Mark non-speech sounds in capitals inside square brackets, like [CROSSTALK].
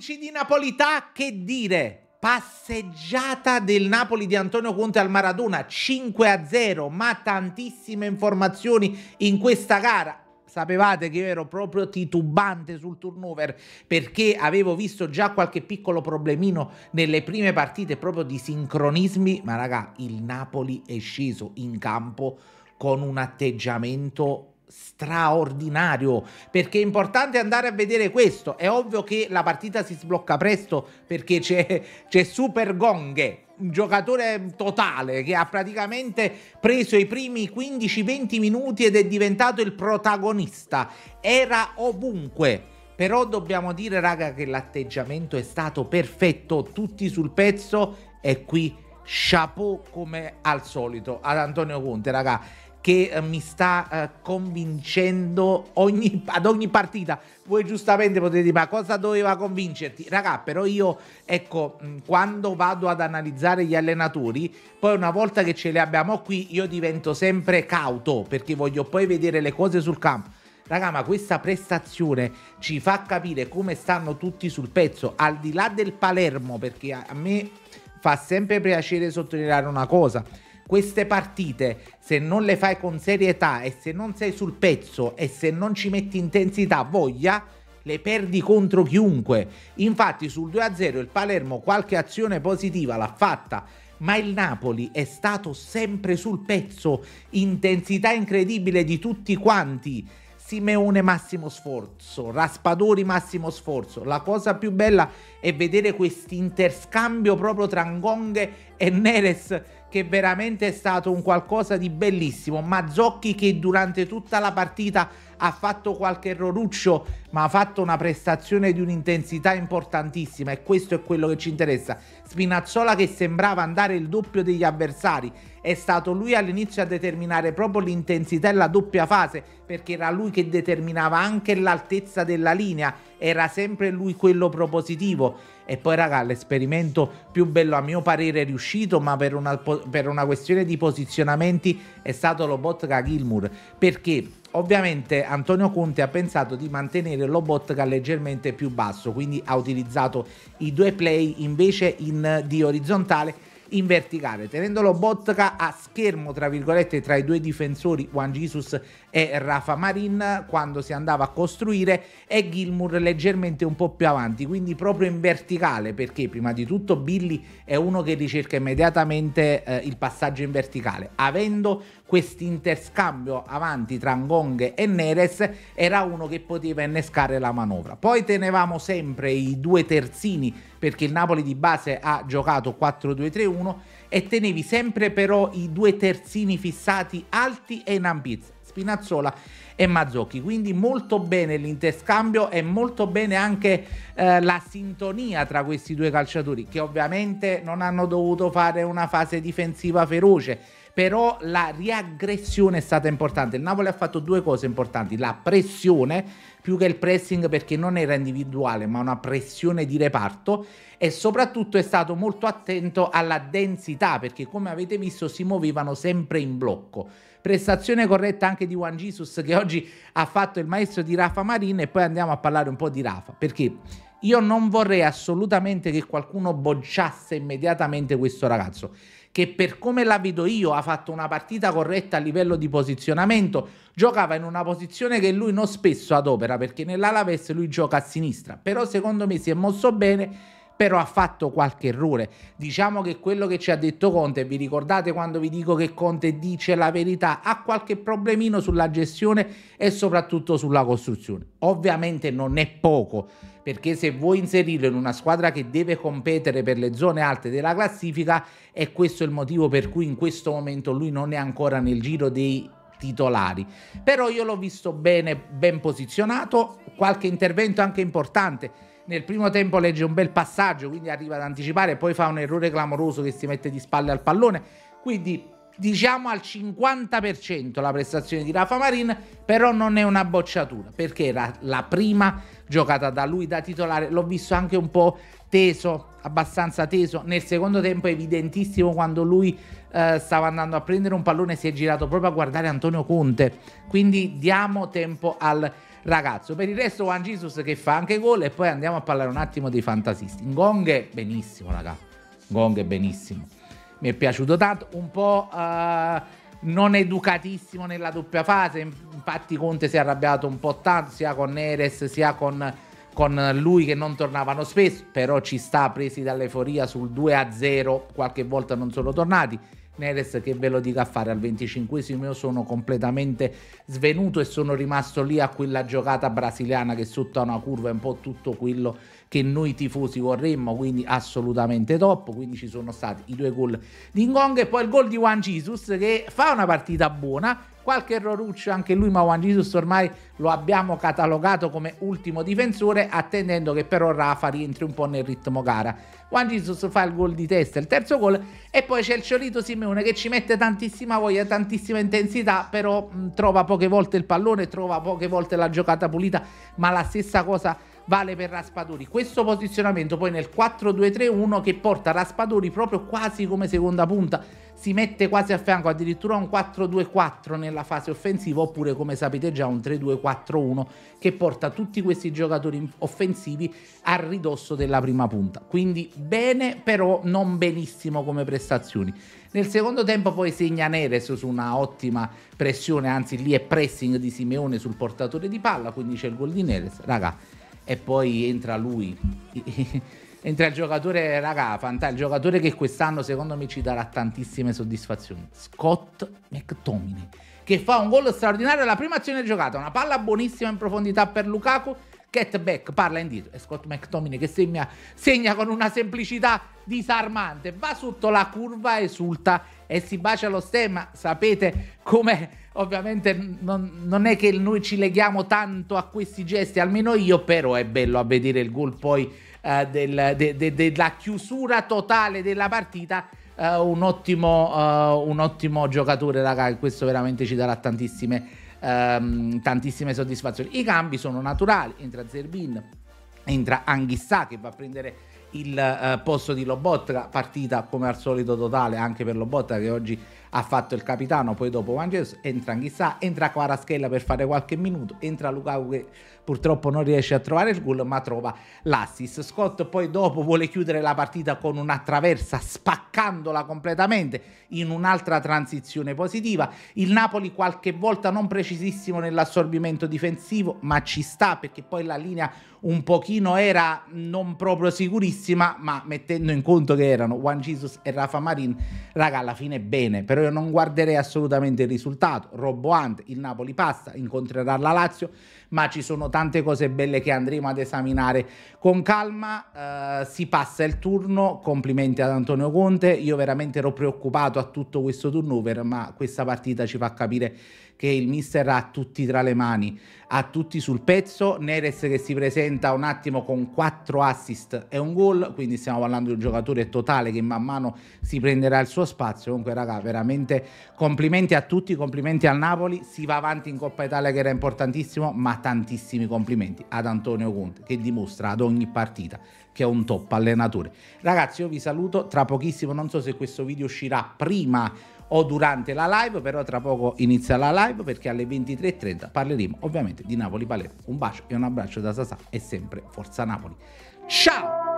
Amici di Napolità, che dire? Passeggiata del Napoli di Antonio Conte al Maradona 5-0, ma tantissime informazioni in questa gara. Sapevate che io ero proprio titubante sul turnover perché avevo visto già qualche piccolo problemino nelle prime partite proprio di sincronismi, ma raga, il Napoli è sceso in campo con un atteggiamento straordinario perché è importante andare a vedere questo è ovvio che la partita si sblocca presto perché c'è, c'è Super Gong un giocatore totale che ha praticamente preso i primi 15-20 minuti ed è diventato il protagonista era ovunque però dobbiamo dire raga che l'atteggiamento è stato perfetto tutti sul pezzo e qui chapeau come al solito ad Antonio Conte raga che eh, mi sta eh, convincendo ogni, ad ogni partita. Voi giustamente potete dire, ma cosa doveva convincerti? Raga, però io, ecco, mm, quando vado ad analizzare gli allenatori, poi una volta che ce li abbiamo qui, io divento sempre cauto, perché voglio poi vedere le cose sul campo. Raga, ma questa prestazione ci fa capire come stanno tutti sul pezzo, al di là del Palermo, perché a me fa sempre piacere sottolineare una cosa queste partite, se non le fai con serietà e se non sei sul pezzo e se non ci metti intensità, voglia, le perdi contro chiunque. Infatti sul 2-0 il Palermo qualche azione positiva l'ha fatta, ma il Napoli è stato sempre sul pezzo, intensità incredibile di tutti quanti. Simeone massimo sforzo, Raspadori massimo sforzo. La cosa più bella è vedere questo interscambio proprio tra Ngong e Neres che veramente è stato un qualcosa di bellissimo. Mazzocchi che durante tutta la partita ha fatto qualche erroruccio, ma ha fatto una prestazione di un'intensità importantissima e questo è quello che ci interessa. Spinazzola che sembrava andare il doppio degli avversari, è stato lui all'inizio a determinare proprio l'intensità e la doppia fase, perché era lui che determinava anche l'altezza della linea, era sempre lui quello propositivo. E poi raga, l'esperimento più bello a mio parere è riuscito, ma per una, per una questione di posizionamenti è stato Lobotka Gilmour, perché Ovviamente Antonio Conte ha pensato di mantenere l'Obotka leggermente più basso, quindi ha utilizzato i due play invece in, di orizzontale in verticale, tenendo l'Obotka a schermo tra virgolette tra i due difensori Juan Jesus e Rafa Marin quando si andava a costruire e Gilmour leggermente un po' più avanti, quindi proprio in verticale perché prima di tutto Billy è uno che ricerca immediatamente eh, il passaggio in verticale, avendo questo interscambio avanti tra Ngong e Neres era uno che poteva innescare la manovra. Poi tenevamo sempre i due terzini perché il Napoli di base ha giocato 4-2-3-1 e tenevi sempre però i due terzini fissati alti e in ampizza. Spinazzola e Mazzocchi. Quindi molto bene l'interscambio e molto bene anche eh, la sintonia tra questi due calciatori che ovviamente non hanno dovuto fare una fase difensiva feroce però la riaggressione è stata importante. Il Napoli ha fatto due cose importanti, la pressione più che il pressing perché non era individuale ma una pressione di reparto e soprattutto è stato molto attento alla densità perché come avete visto si muovevano sempre in blocco. Prestazione corretta anche di Juan Jesus che oggi ha fatto il maestro di Rafa Marin e poi andiamo a parlare un po' di Rafa perché io non vorrei assolutamente che qualcuno bocciasse immediatamente questo ragazzo che per come la vedo io ha fatto una partita corretta a livello di posizionamento, giocava in una posizione che lui non spesso adopera perché nell'Alaves lui gioca a sinistra, però secondo me si è mosso bene però ha fatto qualche errore. Diciamo che quello che ci ha detto Conte, vi ricordate quando vi dico che Conte dice la verità, ha qualche problemino sulla gestione e soprattutto sulla costruzione. Ovviamente non è poco, perché se vuoi inserirlo in una squadra che deve competere per le zone alte della classifica, è questo il motivo per cui in questo momento lui non è ancora nel giro dei titolari. Però io l'ho visto bene, ben posizionato, qualche intervento anche importante. Nel primo tempo legge un bel passaggio, quindi arriva ad anticipare, poi fa un errore clamoroso che si mette di spalle al pallone. Quindi diciamo al 50% la prestazione di Rafa Marin, però non è una bocciatura, perché era la prima giocata da lui da titolare, l'ho visto anche un po' teso, abbastanza teso, nel secondo tempo evidentissimo quando lui eh, stava andando a prendere un pallone si è girato proprio a guardare Antonio Conte, quindi diamo tempo al ragazzo. Per il resto Juan Jesus che fa anche gol e poi andiamo a parlare un attimo dei fantasisti. Gong è benissimo, raga. Gong è benissimo mi è piaciuto tanto, un po' eh, non educatissimo nella doppia fase, infatti Conte si è arrabbiato un po' tanto sia con Neres sia con, con lui che non tornavano spesso, però ci sta presi dall'euforia sul 2-0, qualche volta non sono tornati. Neres che ve lo dica a fare al 25 io sono completamente svenuto e sono rimasto lì a quella giocata brasiliana che sotto a una curva è un po' tutto quello che che noi tifosi vorremmo, quindi assolutamente top, quindi ci sono stati i due gol di Ngong e poi il gol di Juan Jesus che fa una partita buona, qualche erroruccio anche lui, ma Juan Jesus ormai lo abbiamo catalogato come ultimo difensore, attendendo che però Rafa rientri un po' nel ritmo gara. Juan Jesus fa il gol di testa, il terzo gol, e poi c'è il Ciolito Simeone che ci mette tantissima voglia, tantissima intensità, però mh, trova poche volte il pallone, trova poche volte la giocata pulita, ma la stessa cosa vale per Raspadori. Questo posizionamento poi nel 4-2-3-1 che porta Raspadori proprio quasi come seconda punta, si mette quasi a fianco addirittura un 4-2-4 nella fase offensiva oppure come sapete già un 3-2-4-1 che porta tutti questi giocatori offensivi a ridosso della prima punta. Quindi bene però non benissimo come prestazioni. Nel secondo tempo poi segna Neres su una ottima pressione, anzi lì è pressing di Simeone sul portatore di palla, quindi c'è il gol di Neres. Raga, e poi entra lui. [LAUGHS] entra il giocatore, raga, fanta- il giocatore che quest'anno secondo me ci darà tantissime soddisfazioni. Scott McTominay, che fa un gol straordinario alla prima azione giocata, una palla buonissima in profondità per Lukaku, get back, parla indietro, e Scott McTominay che segna, segna con una semplicità disarmante, va sotto la curva, esulta e si bacia lo stemma, sapete come ovviamente non, non, è che noi ci leghiamo tanto a questi gesti, almeno io, però è bello a vedere il gol poi eh, del, de, de, della chiusura totale della partita. Eh, un, ottimo, eh, un, ottimo, giocatore, raga, questo veramente ci darà tantissime, ehm, tantissime soddisfazioni. I cambi sono naturali, entra Zerbin, entra Anghissà che va a prendere il eh, posto di Lobotka, partita come al solito totale anche per Lobotka che oggi ha fatto il capitano, poi dopo Juan Jesus entra chissà, entra Quaraschella per fare qualche minuto, entra Lukaku che purtroppo non riesce a trovare il gol ma trova l'assist. Scott poi dopo vuole chiudere la partita con una traversa spaccandola completamente in un'altra transizione positiva. Il Napoli qualche volta non precisissimo nell'assorbimento difensivo ma ci sta perché poi la linea un pochino era non proprio sicurissima bellissima, ma mettendo in conto che erano Juan Jesus e Rafa Marin, raga, alla fine bene, però io non guarderei assolutamente il risultato. Robo Roboante, il Napoli passa, incontrerà la Lazio ma ci sono tante cose belle che andremo ad esaminare con calma. Eh, si passa il turno, complimenti ad Antonio Conte, io veramente ero preoccupato a tutto questo turnover, ma questa partita ci fa capire che il mister ha tutti tra le mani, ha tutti sul pezzo, Neres che si presenta un attimo con 4 assist e un gol, quindi stiamo parlando di un giocatore totale che man mano si prenderà il suo spazio, comunque raga veramente complimenti a tutti, complimenti al Napoli, si va avanti in Coppa Italia che era importantissimo, ma tantissimi complimenti ad Antonio Conte che dimostra ad ogni partita che è un top allenatore. Ragazzi io vi saluto, tra pochissimo non so se questo video uscirà prima o durante la live, però tra poco inizia la live perché alle 23.30 parleremo ovviamente di Napoli-Palermo. Un bacio e un abbraccio da Sasà e sempre Forza Napoli. Ciao!